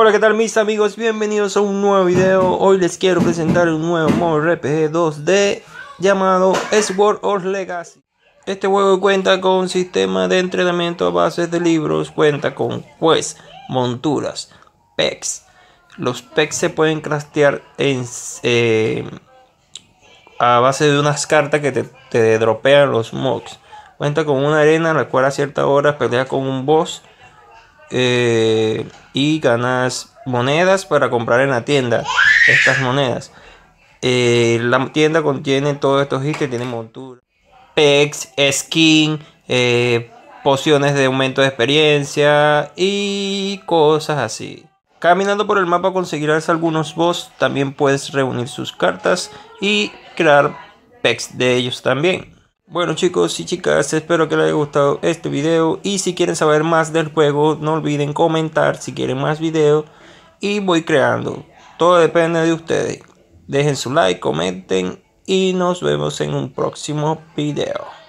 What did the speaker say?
Hola, ¿qué tal mis amigos? Bienvenidos a un nuevo video. Hoy les quiero presentar un nuevo modo RPG 2D llamado Sword of Legacy. Este juego cuenta con un sistema de entrenamiento a base de libros, cuenta con quests, monturas, pecks, Los PECs se pueden craftear en, eh, a base de unas cartas que te, te dropean los mocks Cuenta con una arena, la cual a cierta hora pelea con un boss eh, y ganas monedas para comprar en la tienda estas monedas. Eh, la tienda contiene todos estos que tiene montura, pegs, skin, eh, pociones de aumento de experiencia y cosas así. Caminando por el mapa conseguirás algunos boss, también puedes reunir sus cartas y crear pex de ellos también. Bueno chicos y chicas, espero que les haya gustado este video y si quieren saber más del juego no olviden comentar si quieren más videos y voy creando. Todo depende de ustedes. Dejen su like, comenten y nos vemos en un próximo video.